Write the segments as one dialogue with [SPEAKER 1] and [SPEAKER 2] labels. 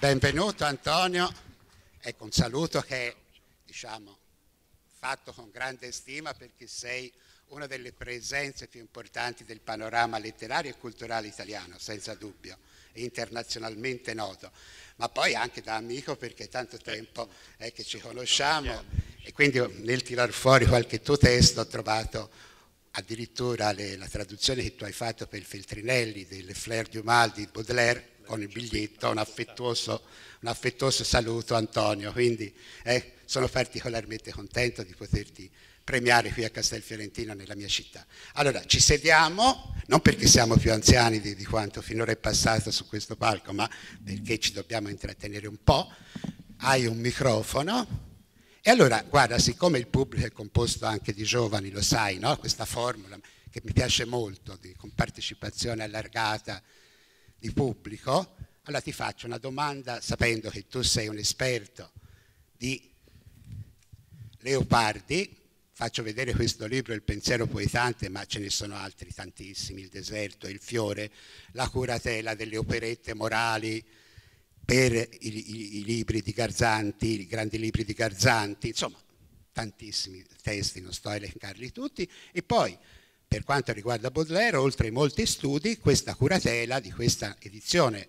[SPEAKER 1] Benvenuto Antonio, ecco un saluto che diciamo fatto con grande stima perché sei una delle presenze più importanti del panorama letterario e culturale italiano, senza dubbio, internazionalmente noto, ma poi anche da amico perché è tanto tempo è eh, che ci conosciamo e quindi nel tirar fuori qualche tuo testo ho trovato addirittura le, la traduzione che tu hai fatto per il Feltrinelli del Flair du Mal di Baudelaire con il biglietto, un affettuoso, un affettuoso saluto Antonio, quindi eh, sono particolarmente contento di poterti premiare qui a Castel Fiorentino nella mia città. Allora, ci sediamo, non perché siamo più anziani di, di quanto finora è passato su questo palco, ma perché ci dobbiamo intrattenere un po'. Hai un microfono, e allora, guarda, siccome il pubblico è composto anche di giovani, lo sai, no? questa formula che mi piace molto, di, con partecipazione allargata di pubblico, allora ti faccio una domanda sapendo che tu sei un esperto di Leopardi, faccio vedere questo libro, Il pensiero poetante, ma ce ne sono altri tantissimi, Il deserto, Il fiore, La curatela delle operette morali, per i, i, i libri di Garzanti, i grandi libri di Garzanti, insomma tantissimi testi, non sto a elencarli tutti, e poi per quanto riguarda Baudelaire, oltre ai molti studi, questa curatela di questa edizione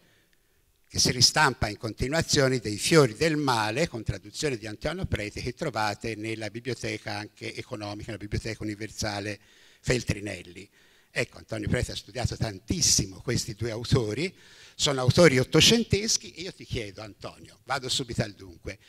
[SPEAKER 1] che si ristampa in continuazione dei Fiori del Male, con traduzione di Antonio Prete, che trovate nella biblioteca anche economica, nella biblioteca universale Feltrinelli. Ecco, Antonio Prete ha studiato tantissimo questi due autori sono autori ottocenteschi e io ti chiedo Antonio, vado subito al dunque,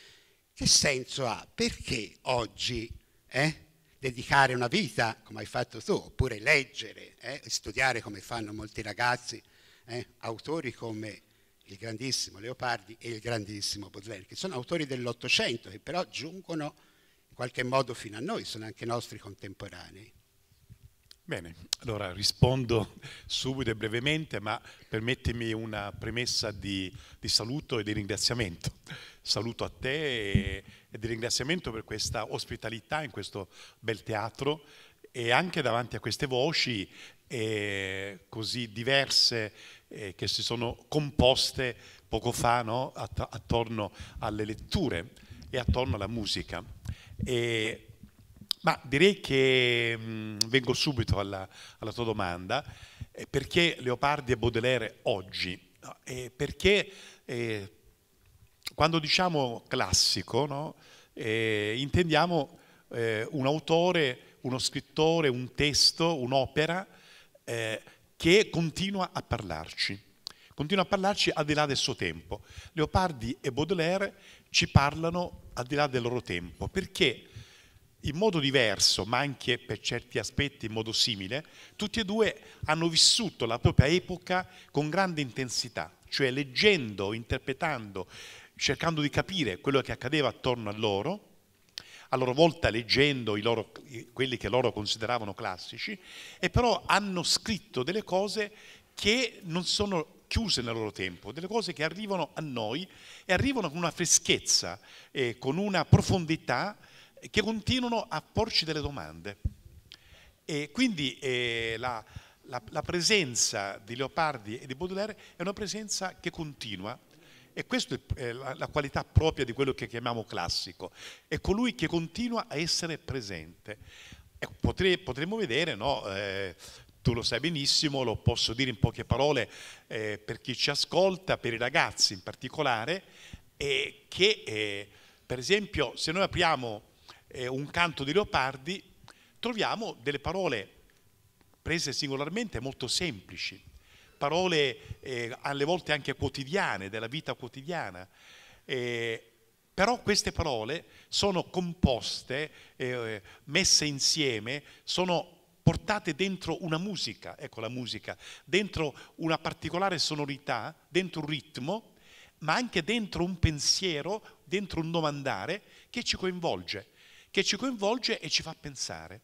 [SPEAKER 1] che senso ha? Perché oggi eh, dedicare una vita, come hai fatto tu, oppure leggere, eh, studiare come fanno molti ragazzi, eh, autori come il grandissimo Leopardi e il grandissimo Baudelaire, che sono autori dell'Ottocento, che però giungono in qualche modo fino a noi, sono anche nostri contemporanei.
[SPEAKER 2] Bene, allora rispondo subito e brevemente, ma permettimi una premessa di, di saluto e di ringraziamento. Saluto a te e, e, di ringraziamento per questa ospitalità in questo bel teatro e anche davanti a queste voci eh, così diverse eh, che si sono composte poco fa no? attorno alle letture e attorno alla musica. E ma direi che mh, vengo subito alla, alla tua domanda, eh, perché Leopardi e Baudelaire oggi? No? Eh, perché eh, quando diciamo classico no? Eh, intendiamo un autore, uno scrittore, un testo, un'opera che continua a parlarci, continua a parlarci al di là del suo tempo. Leopardi e Baudelaire ci parlano al di là del loro tempo, perché in modo diverso, ma anche per certi aspetti in modo simile, tutti e due hanno vissuto la propria epoca con grande intensità, cioè leggendo, interpretando, cercando di capire quello che accadeva attorno a loro, a loro volta leggendo loro, quelli che loro consideravano classici, e però hanno scritto delle cose che non sono chiuse nel loro tempo, delle cose che arrivano a noi e arrivano con una freschezza, eh, con una profondità che continuano a porci delle domande. E quindi eh, la, la, la, presenza di Leopardi e di Baudelaire è una presenza che continua e questa è la, la qualità propria di quello che chiamiamo classico, è colui che continua a essere presente. Potre, potremmo vedere, no? eh, tu lo sai benissimo, lo posso dire in poche parole eh, per chi ci ascolta, per i ragazzi in particolare, eh, che eh, per esempio se noi apriamo eh, un canto di Leopardi, troviamo delle parole prese singolarmente molto semplici, parole eh, alle volte anche quotidiane, della vita quotidiana. Eh, però queste parole sono composte, eh, messe insieme, sono portate dentro una musica, ecco la musica, dentro una particolare sonorità, dentro un ritmo, ma anche dentro un pensiero, dentro un domandare che ci coinvolge che ci coinvolge e ci fa pensare.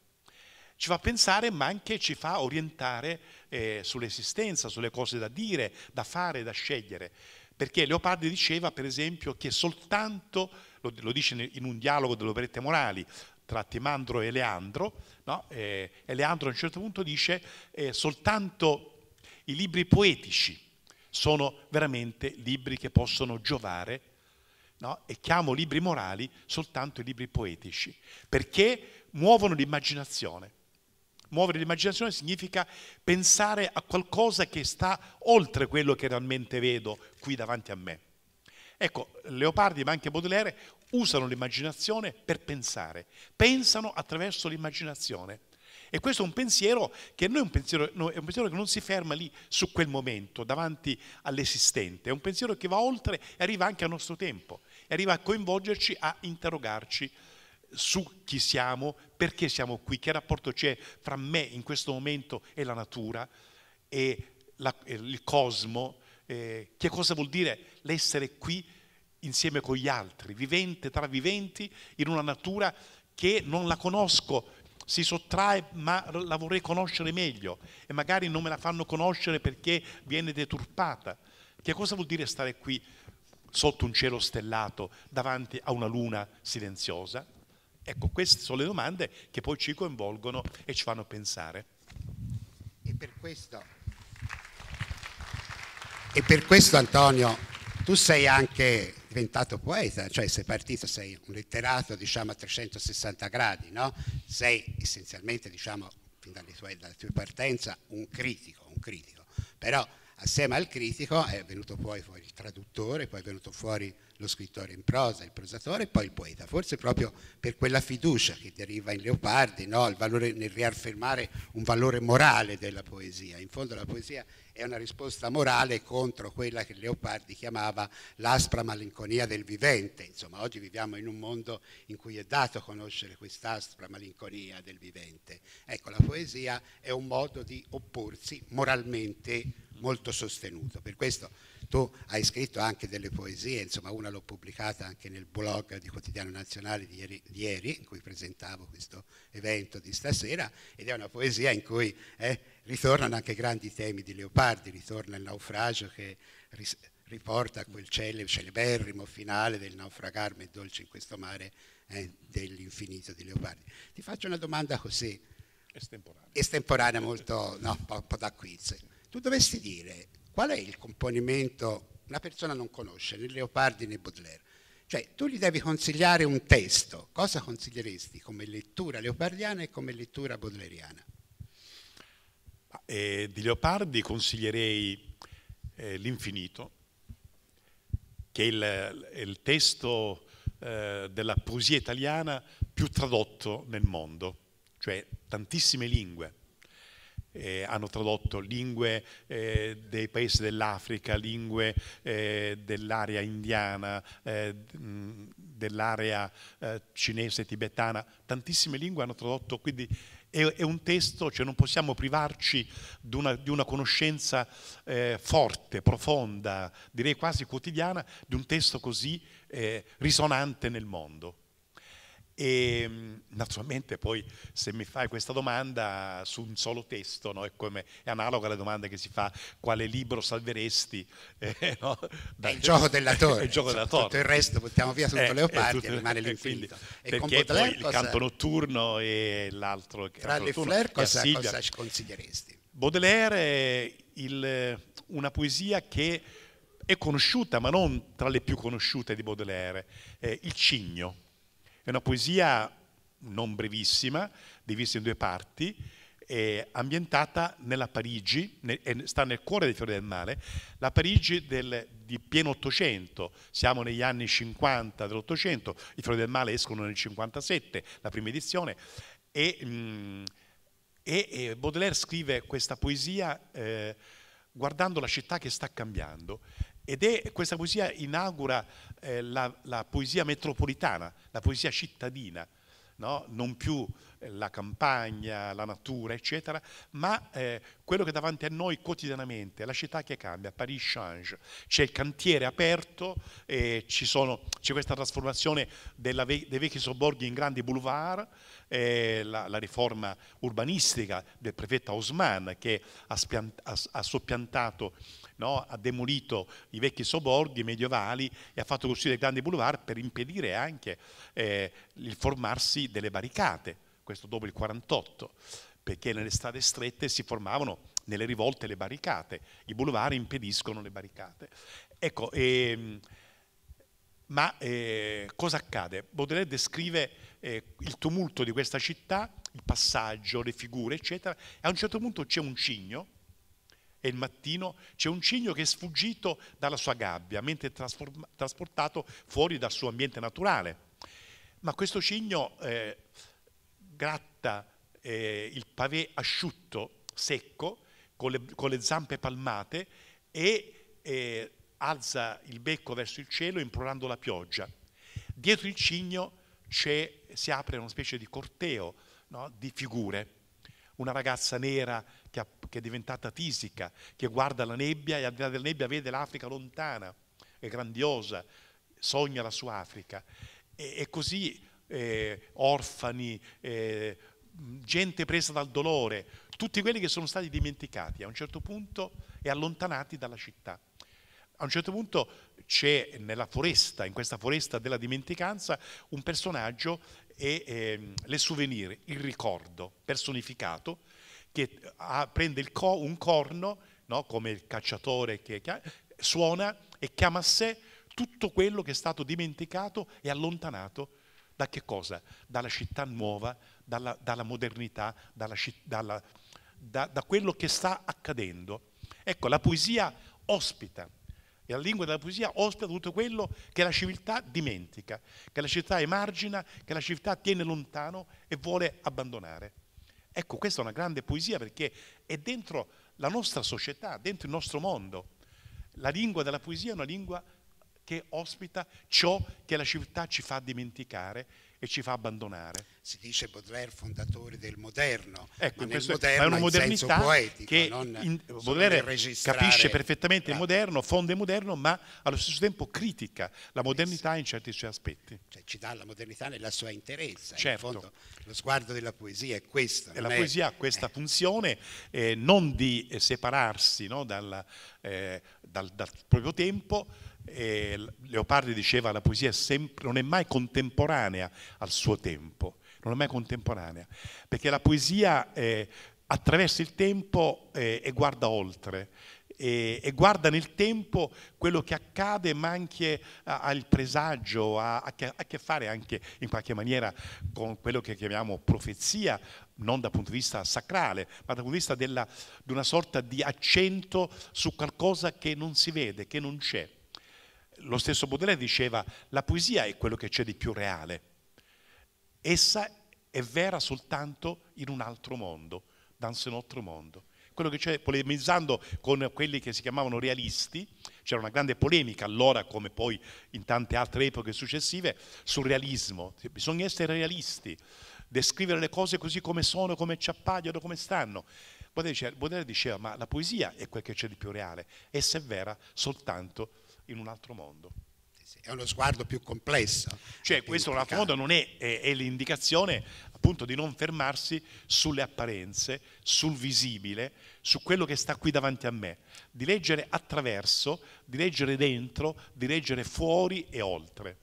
[SPEAKER 2] Ci fa pensare ma anche ci fa orientare eh, sull'esistenza, sulle cose da dire, da fare, da scegliere. Perché Leopardi diceva, per esempio, che soltanto, lo, lo dice in un dialogo delle operette morali, tra Timandro e Leandro, no? eh, e Leandro a un certo punto dice eh, soltanto i libri poetici sono veramente libri che possono giovare no? e chiamo libri morali soltanto i libri poetici, perché muovono l'immaginazione. Muovere l'immaginazione significa pensare a qualcosa che sta oltre quello che realmente vedo qui davanti a me. Ecco, Leopardi ma anche Baudelaire usano l'immaginazione per pensare, pensano attraverso l'immaginazione. E questo è un pensiero che non è un pensiero, no, è un pensiero che non si ferma lì su quel momento, davanti all'esistente, è un pensiero che va oltre e arriva anche al nostro tempo e arriva a coinvolgerci, a interrogarci su chi siamo, perché siamo qui, che rapporto c'è fra me in questo momento e la natura e la, il cosmo, eh, che cosa vuol dire l'essere qui insieme con gli altri, vivente tra viventi, in una natura che non la conosco, si sottrae ma la vorrei conoscere meglio e magari non me la fanno conoscere perché viene deturpata. Che cosa vuol dire stare qui? sotto un cielo stellato, davanti a una luna silenziosa? Ecco, queste sono le domande che poi ci coinvolgono e ci fanno pensare. E per questo,
[SPEAKER 1] e per questo Antonio, tu sei anche diventato poeta, cioè sei partito, sei un letterato diciamo a 360 gradi, no? sei essenzialmente diciamo fin dalle tue, dalla tua partenza un critico, un critico, però assieme al critico è venuto poi fuori il traduttore, poi è venuto fuori lo scrittore in prosa, il prosatore e poi il poeta, forse proprio per quella fiducia che deriva in Leopardi, no? valore, nel riaffermare un valore morale della poesia. In fondo la poesia è una risposta morale contro quella che Leopardi chiamava l'aspra malinconia del vivente. Insomma, oggi viviamo in un mondo in cui è dato conoscere quest'aspra malinconia del vivente. Ecco, la poesia è un modo di opporsi moralmente molto sostenuto. Per questo tu hai scritto anche delle poesie, insomma una l'ho pubblicata anche nel blog di Quotidiano Nazionale di ieri, di ieri in cui presentavo questo evento di stasera, ed è una poesia in cui eh, ritornano anche grandi temi di Leopardi, ritorna il naufragio che riporta a quel cele, celeberrimo finale del naufragarmi dolce in questo mare eh, dell'infinito di Leopardi. Ti faccio una domanda così. Estemporanea. Estemporanea molto, no, un po', po da quiz tu dovessi dire qual è il componimento una persona non conosce, né Leopardi né Baudelaire, cioè tu gli devi consigliare un testo, cosa consiglieresti come lettura leopardiana e come lettura baudelaireana?
[SPEAKER 2] Eh, di Leopardi consiglierei eh, L'infinito, che è il, il testo eh, della poesia italiana più tradotto nel mondo, cioè tantissime lingue eh, hanno tradotto lingue eh, dei paesi dell'Africa, lingue eh, dell'area indiana, eh, dell'area eh, cinese, tibetana, tantissime lingue hanno tradotto, quindi è, è un testo, cioè non possiamo privarci di di una conoscenza eh, forte, profonda, direi quasi quotidiana, di un testo così risonante nel mondo. E mm, naturalmente poi se mi fai questa domanda su un solo testo, no? è, come, è analoga alla domanda che si fa quale libro salveresti? Eh, no? Dai, è il gioco della torre. il gioco della torre. Tutto il resto buttiamo via sotto eh, Leopardi tutto, eh, e rimane l'infinito. E con poi il canto notturno e l'altro... Tra le Flair cosa, cosa
[SPEAKER 1] consiglieresti?
[SPEAKER 2] Baudelaire è una poesia che è conosciuta ma non tra le più conosciute di Baudelaire, eh, Il Cigno è una poesia non brevissima, divisa in due parti, ambientata nella Parigi, sta nel cuore dei fiori del male, la Parigi del, di pieno Ottocento, siamo negli anni 50 dell'Ottocento, i fiori del male escono nel 57, la prima edizione, mm, e, e Baudelaire scrive questa poesia eh, guardando la città che sta cambiando ed è, questa poesia inaugura eh, la, la, poesia metropolitana, la poesia cittadina, no? non più eh, la campagna, la natura, eccetera, ma eh, quello che davanti a noi quotidianamente, la città che cambia, Paris change, c'è il cantiere aperto, sono, c'è questa trasformazione della, dei vecchi sobborghi in grandi boulevard, eh, la, la, riforma urbanistica del prefetto Osman che ha, spiant, ha, ha soppiantato no? ha demolito i vecchi sobborghi medievali e ha fatto costruire i grandi boulevard per impedire anche eh, il formarsi delle barricate, questo dopo il 48, perché nelle strade strette si formavano nelle rivolte le barricate, i boulevard impediscono le barricate. Ecco, ehm, ma eh, cosa accade? Baudelaire descrive eh, il tumulto di questa città, il passaggio, le figure, eccetera, e a un certo punto c'è un cigno e il mattino c'è un cigno che è sfuggito dalla sua gabbia mentre è trasportato fuori dal suo ambiente naturale. Ma questo cigno eh, gratta eh, il pavé asciutto, secco, con le, con le zampe palmate e eh, alza il becco verso il cielo implorando la pioggia. Dietro il cigno si apre una specie di corteo no? di figure. Una ragazza nera che, ha, che è diventata tisica, che guarda la nebbia e al di là della nebbia vede l'Africa lontana è grandiosa, sogna la sua Africa. E, e così eh, orfani, eh, gente presa dal dolore, tutti quelli che sono stati dimenticati a un certo punto e allontanati dalla città. A un certo punto c'è nella foresta, in questa foresta della dimenticanza, un personaggio e eh, le souvenir, il ricordo personificato, che ha, ah, prende co, un corno, no? come il cacciatore che suona e chiama a sé tutto quello che è stato dimenticato e allontanato da che cosa? Dalla città nuova, dalla, dalla modernità, dalla, dalla, da, da quello che sta accadendo. Ecco, la poesia ospita e la lingua della poesia ospita tutto quello che la civiltà dimentica, che la civiltà emargina, che la civiltà tiene lontano e vuole abbandonare. Ecco, questa è una grande poesia perché è dentro la nostra società, dentro il nostro mondo. La lingua della poesia è una lingua che ospita ciò che la civiltà ci fa dimenticare e ci fa abbandonare. Si dice Baudelaire fondatore del moderno, ecco, ma questo moderno è una modernità poetico, che non in, Baudelaire capisce perfettamente il moderno, fonde il moderno, ma allo stesso tempo critica la modernità in certi suoi aspetti. Cioè,
[SPEAKER 1] ci dà la modernità nella sua interezza, certo. in fondo
[SPEAKER 2] lo sguardo della poesia è questo. E la è... poesia ha questa eh. funzione eh, non di eh, separarsi no, dal, eh, dal, dal proprio tempo, e Leopardi diceva la poesia sempre, non è mai contemporanea al suo tempo, non è mai contemporanea, perché la poesia eh, attraversa il tempo eh, e guarda oltre. E, guarda nel tempo quello che accade, ma anche al presagio, ha a, che fare anche in qualche maniera con quello che chiamiamo profezia, non dal punto di vista sacrale, ma dal punto di vista di una sorta di accento su qualcosa che non si vede, che non c'è lo stesso Baudelaire diceva la poesia è quello che c'è di più reale. Essa è vera soltanto in un altro mondo, in un altro mondo. Quello che c'è, polemizzando con quelli che si chiamavano realisti, c'era una grande polemica allora, come poi in tante altre epoche successive, sul realismo. Bisogna essere realisti, descrivere le cose così come sono, come ci appaiono, come stanno. Baudelaire diceva, ma la poesia è quel che c'è di più reale, essa è vera soltanto in in un altro mondo. È uno sguardo più complesso. Cioè questo un altro mondo non è, è, è l'indicazione appunto di non fermarsi sulle apparenze, sul visibile, su quello che sta qui davanti a me, di leggere attraverso, di leggere dentro, di leggere fuori e oltre.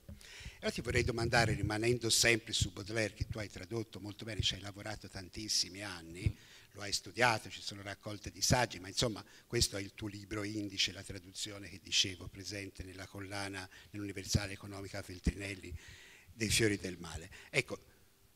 [SPEAKER 2] Allora ti vorrei domandare, rimanendo sempre su Baudelaire, che tu hai tradotto
[SPEAKER 1] molto bene, ci hai lavorato tantissimi anni, lo hai studiato, ci sono raccolte di saggi, ma insomma questo è il tuo libro indice, la traduzione che dicevo, presente nella collana nell'Universale Economica Feltrinelli dei Fiori del Male. Ecco,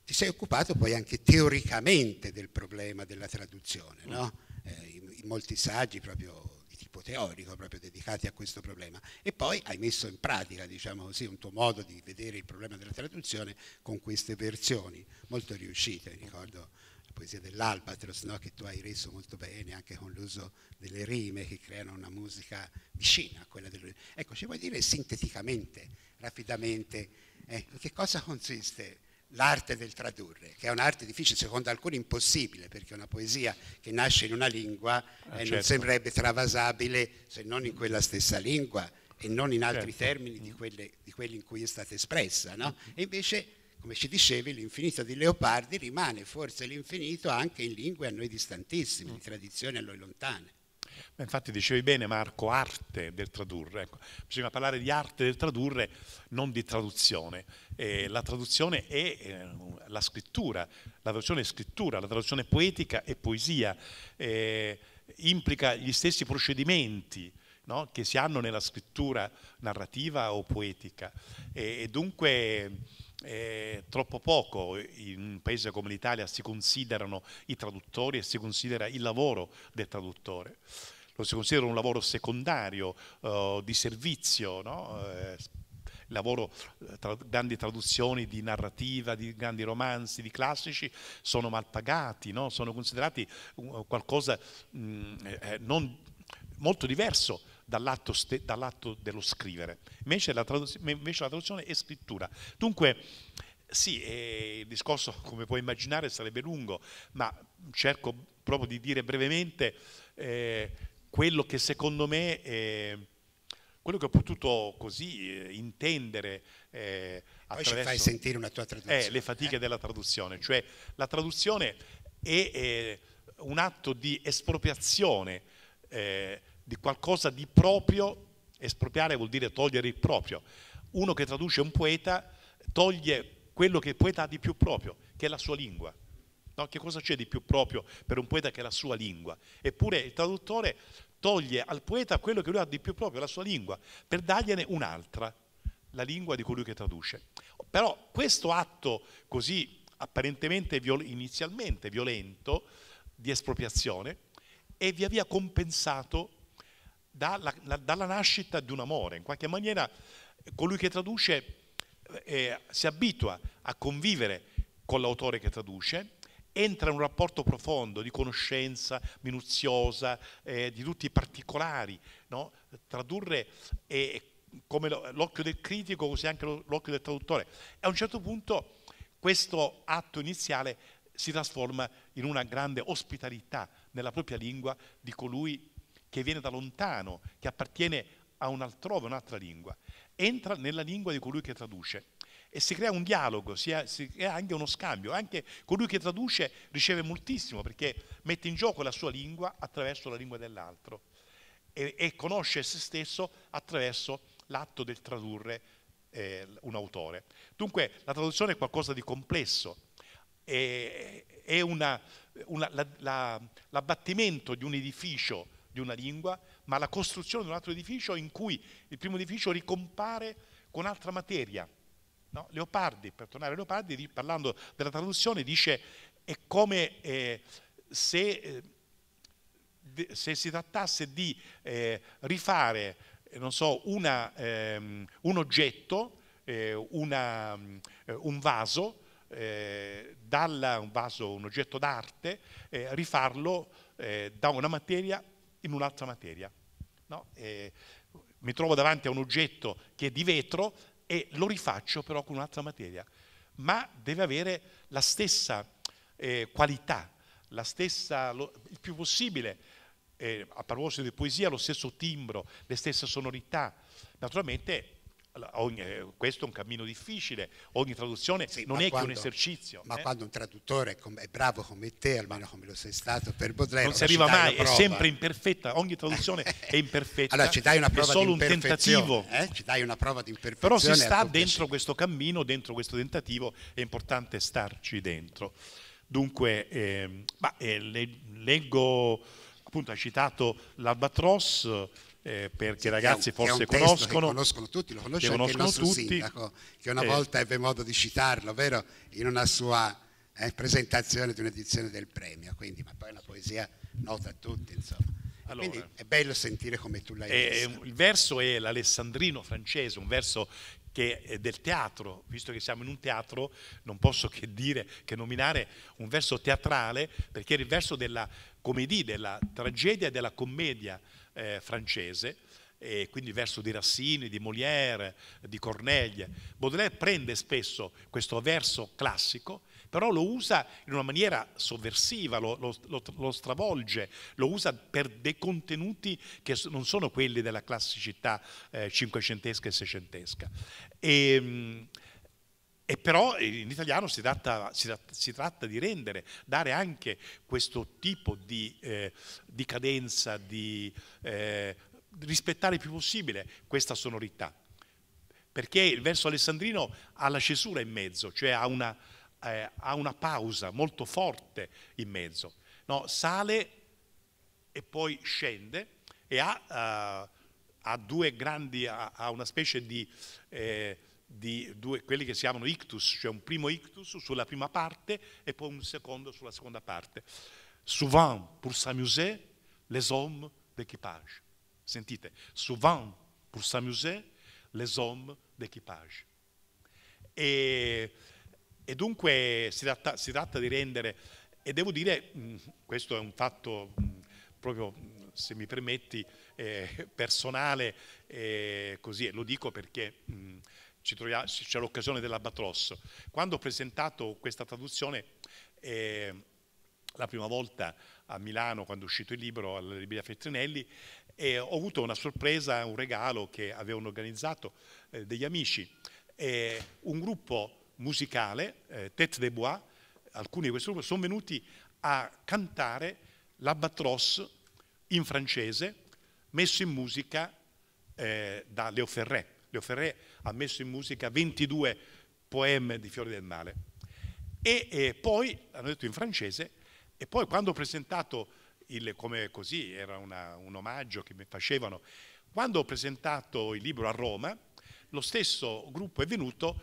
[SPEAKER 1] ti sei occupato poi anche teoricamente del problema della traduzione, no? Mm. eh, in, in molti saggi proprio tipo teorico proprio dedicati a questo problema e poi hai messo in pratica diciamo così, un tuo modo di vedere il problema della traduzione con queste versioni molto riuscite, ricordo la poesia dell'Albatros no? che tu hai reso molto bene anche con l'uso delle rime che creano una musica vicina a quella del... Ecco, ci vuoi dire sinteticamente, rapidamente, eh, che cosa consiste l'arte del tradurre, che è un'arte difficile, secondo alcuni impossibile, perché una poesia che nasce in una lingua ah, eh, certo. non sembrerebbe travasabile se non in quella stessa lingua e non in altri certo. termini di, mm. quelle, di, quelli in cui è stata espressa. No? E invece, come ci dicevi, l'infinito di Leopardi rimane forse l'infinito anche in lingue a noi distantissime, mm. di tradizioni a noi lontane.
[SPEAKER 2] Ma infatti dicevi bene Marco, arte del tradurre. Ecco, bisogna parlare di arte del tradurre, non di traduzione. Eh, la traduzione è eh, la scrittura, la traduzione è scrittura, la traduzione poetica è poesia, eh, implica gli stessi procedimenti. No? che si hanno nella scrittura narrativa o poetica e, e dunque eh, troppo poco in un paese come l'Italia si considerano i traduttori e si considera il lavoro del traduttore. Lo si considera un lavoro secondario, eh, di servizio, no? eh, lavoro, eh, tra, grandi traduzioni di narrativa, di grandi romanzi, di classici, sono mal pagati, no? sono considerati eh, qualcosa mh, mm, eh, non, molto diverso dall'atto, ste, dall'atto dello scrivere. Invece la, invece la, traduzione è scrittura. Dunque, sì, eh, il discorso, come puoi immaginare, sarebbe lungo, ma cerco proprio di dire brevemente eh, quello che secondo me, eh, quello che ho potuto così eh, intendere eh, Poi ci fai sentire una tua traduzione. Eh, le fatiche eh. della traduzione, cioè la traduzione è un atto di espropriazione eh, di qualcosa di proprio, espropriare vuol dire togliere il proprio. Uno che traduce un poeta toglie quello che il poeta ha di più proprio, che è la sua lingua. No? Che cosa c'è di più proprio per un poeta che è la sua lingua? Eppure il traduttore toglie al poeta quello che lui ha di più proprio, la sua lingua, per dargliene un'altra, la lingua di colui che traduce. Però questo atto così apparentemente viol- inizialmente violento di espropriazione è via via compensato dalla, dalla nascita di un amore. In qualche maniera colui che traduce eh, eh, si abitua a convivere con l'autore che traduce, entra in un rapporto profondo di conoscenza minuziosa eh, di tutti i particolari. No? Tradurre è eh, come l'occhio del critico, così anche l'occhio del traduttore. E a un certo punto questo atto iniziale si trasforma in una grande ospitalità nella propria lingua di colui che viene da lontano, che appartiene a un altrove, un'altra lingua, entra nella lingua di colui che traduce e si crea un dialogo, si, si, crea anche uno scambio, anche colui che traduce riceve moltissimo perché mette in gioco la sua lingua attraverso la lingua dell'altro e, e conosce se stesso attraverso l'atto del tradurre eh, un autore. Dunque la traduzione è qualcosa di complesso, è, è una, una, la, la, l'abbattimento di un edificio di una lingua, ma la costruzione di un altro edificio in cui il primo edificio ricompare con altra materia. No? Leopardi, per tornare a Leopardi, parlando della traduzione, dice è come eh, se, eh, se, si trattasse di eh, rifare eh, so, una, ehm, un oggetto, eh, una, eh, un vaso, eh, dalla, un vaso, un oggetto d'arte, eh, rifarlo eh, da una materia in un'altra materia. No? mi trovo davanti a un oggetto che è di vetro e lo rifaccio però con un'altra materia, ma deve avere la stessa eh, qualità, la stessa, lo, il più possibile, eh, a proposito di poesia, lo stesso timbro, le stesse sonorità. Naturalmente ogni, eh, questo è un cammino difficile, ogni traduzione sì, non è quando, che un esercizio. Ma eh? quando un traduttore
[SPEAKER 1] è bravo come te, almeno come lo sei stato per Baudelaire, non si arriva mai, è sempre imperfetta,
[SPEAKER 2] ogni traduzione è imperfetta. Allora ci dai una prova è solo un tentativo. Eh? Ci dai una prova di imperfezione. Però si sta dentro piacere. questo cammino, dentro questo tentativo, è importante starci dentro. Dunque, ehm, eh, bah, le, leggo, appunto, ha citato l'Albatros eh, perché i ragazzi un, forse conoscono. conoscono
[SPEAKER 1] tutti, lo conosce anche il nostro tutti. sindaco, che una eh. volta ebbe modo di citarlo, vero? In una sua eh, presentazione di un'edizione del premio, quindi, ma poi è una poesia nota a tutti, insomma. Allora,
[SPEAKER 2] Quindi è bello sentire come tu l'hai eh, ehm, Il verso è l'alessandrino francese, un verso che è del teatro, visto che siamo in un teatro, non posso che dire, che nominare un verso teatrale, perché era il verso della commedia, della tragedia e della commedia eh, francese, e quindi verso di Rassini, di Molière, di Corneille. Baudelaire prende spesso questo verso classico, però lo usa in una maniera sovversiva, lo, lo, lo stravolge, lo usa per dei contenuti che non sono quelli della classicità eh, cinquecentesca e seicentesca. E, ehm, e però eh, in italiano si tratta, si, si tratta, di rendere, dare anche questo tipo di, eh, di cadenza, di eh, rispettare il più possibile questa sonorità. Perché il verso alessandrino ha la cesura in mezzo, cioè ha una, eh, ha una pausa molto forte in mezzo. No, sale e poi scende e ha, ha, eh, ha due grandi, ha, una specie di eh, di due, quelli che si chiamano ictus, cioè un primo ictus sulla prima parte e poi un secondo sulla seconda parte. Souvent pour s'amuser, les hommes d'équipage. Sentite, souvent pour s'amuser, les hommes d'équipage. E, e, dunque si tratta, si tratta, di rendere, e devo dire, mm, questo è un fatto mm, proprio, mm, se mi permetti, eh, personale, eh, così, lo dico perché... Mh, c'è l'occasione dell'Albatrosso. Quando ho presentato questa traduzione, eh, la prima volta a Milano, quando è uscito il libro alla libreria Fettrinelli, eh, ho avuto una sorpresa, un regalo che avevano organizzato eh, degli amici, eh, un gruppo musicale, eh, Tête des Bois, alcuni di questi gruppo sono venuti a cantare l'abatros in francese, messo in musica eh, da Leo Ferré. Leo Ferré ha messo in musica 22 poemi di Fiori del Male. E, e poi, hanno detto in francese, e poi quando ho presentato, il, come così, era una, un omaggio che mi facevano, quando ho presentato il libro a Roma, lo stesso gruppo è venuto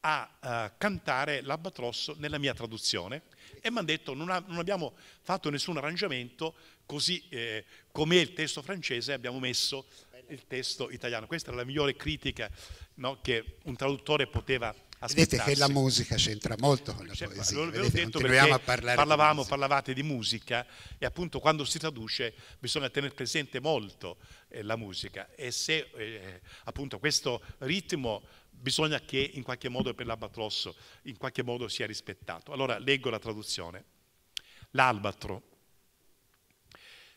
[SPEAKER 2] a uh, cantare l'Albatrosso nella mia traduzione e mi hanno detto non, ha, non, abbiamo fatto nessun arrangiamento, così eh, come il testo francese abbiamo messo il testo italiano. Questa era la migliore critica no, che un traduttore poteva aspettarsi. Vedete che la musica c'entra molto con la cioè, poesia. Lo Vedete, detto a parlavamo, di parlavate di musica e appunto quando si traduce bisogna tenere presente molto eh, la musica e se eh, appunto questo ritmo bisogna che in qualche modo per l'albatrosso in qualche modo sia rispettato. Allora leggo la traduzione. L'albatro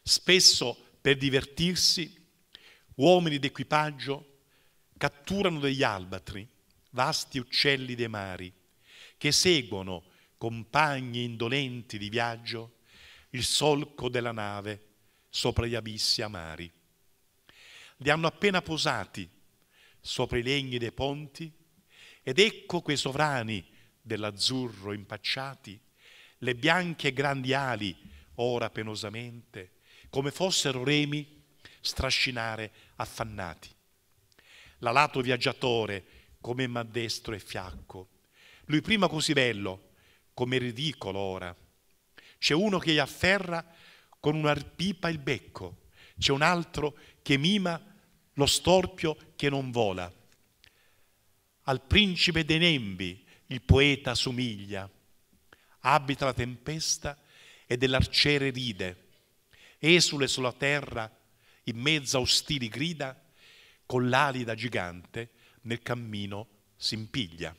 [SPEAKER 2] spesso per divertirsi uomini d'equipaggio catturano degli albatri, vasti uccelli dei mari, che seguono, compagni indolenti di viaggio, il solco della nave sopra gli abissi amari. Li hanno appena posati sopra i legni dei ponti, ed ecco quei sovrani dell'azzurro impacciati, le bianche e grandi ali, ora penosamente, come fossero remi strascinare affannati. L'alato viaggiatore, come maldestro e fiacco. Lui prima così bello, come ridicolo ora. C'è uno che gli afferra con una pipa il becco, c'è un altro che mima lo storpio che non vola. Al principe dei nembi il poeta somiglia, abita la tempesta e dell'arciere ride, esule sulla terra in mezzo a ostili grida, con l'ali da gigante nel cammino si impiglia.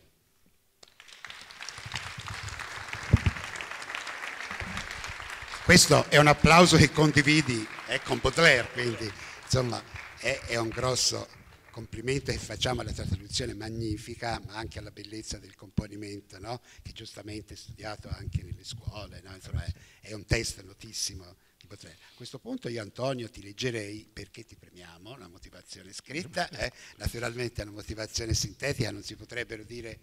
[SPEAKER 1] Questo è un applauso che condividi eh, con Baudelaire, quindi insomma è, è un grosso complimento che facciamo alla traduzione magnifica, ma anche alla bellezza del componimento, no? che giustamente è studiato anche nelle scuole, no? insomma, è, è, un testo notissimo potrei. A questo punto io Antonio ti leggerei perché ti premiamo, la motivazione scritta, eh? naturalmente una motivazione sintetica, non si potrebbero dire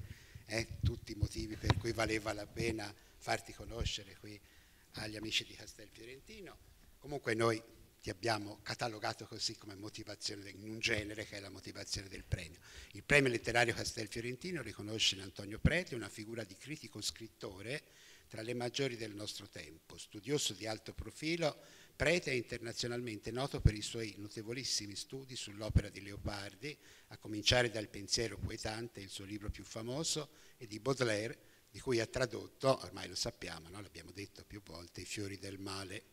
[SPEAKER 1] eh, tutti i motivi per cui valeva la pena farti conoscere qui agli amici di Castel Fiorentino. Comunque noi ti abbiamo catalogato così come motivazione in un genere che è la motivazione del premio. Il premio letterario Castel Fiorentino riconosce in Antonio Preti una figura di critico scrittore tra le maggiori del nostro tempo, studioso di alto profilo, prete è internazionalmente noto per i suoi notevolissimi studi sull'opera di Leopardi, a cominciare dal pensiero poetante, il suo libro più famoso, e di Baudelaire, di cui ha tradotto, ormai lo sappiamo, no? l'abbiamo detto più volte, I fiori del male.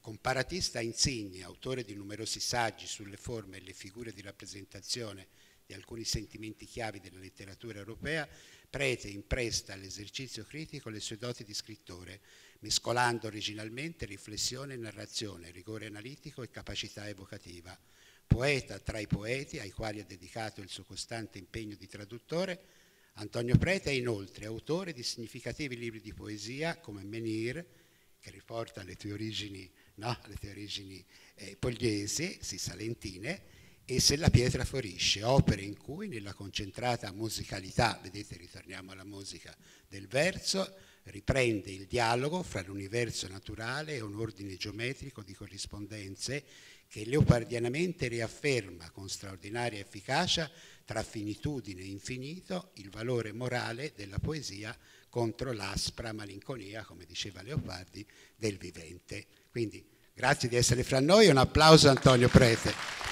[SPEAKER 1] Comparatista insigne, autore di numerosi saggi sulle forme e le figure di rappresentazione di alcuni sentimenti chiavi della letteratura europea, prete impresta all'esercizio critico le sue doti di scrittore, mescolando originalmente riflessione e narrazione, rigore analitico e capacità evocativa. Poeta tra i poeti, ai quali ha dedicato il suo costante impegno di traduttore, Antonio Prete è inoltre autore di significativi libri di poesia come Menir, che riporta le tue origini, no, le tue origini eh, pugliesi, sì, salentine, e Se la pietra fiorisce, opere in cui nella concentrata musicalità, vedete ritorniamo alla musica del verso, riprende il dialogo fra l'universo naturale e un ordine geometrico di corrispondenze che leopardianamente riafferma con straordinaria efficacia tra finitudine e infinito il valore morale della poesia contro l'aspra malinconia, come diceva Leopardi, del vivente. Quindi grazie di essere fra noi, un applauso a Antonio Prete.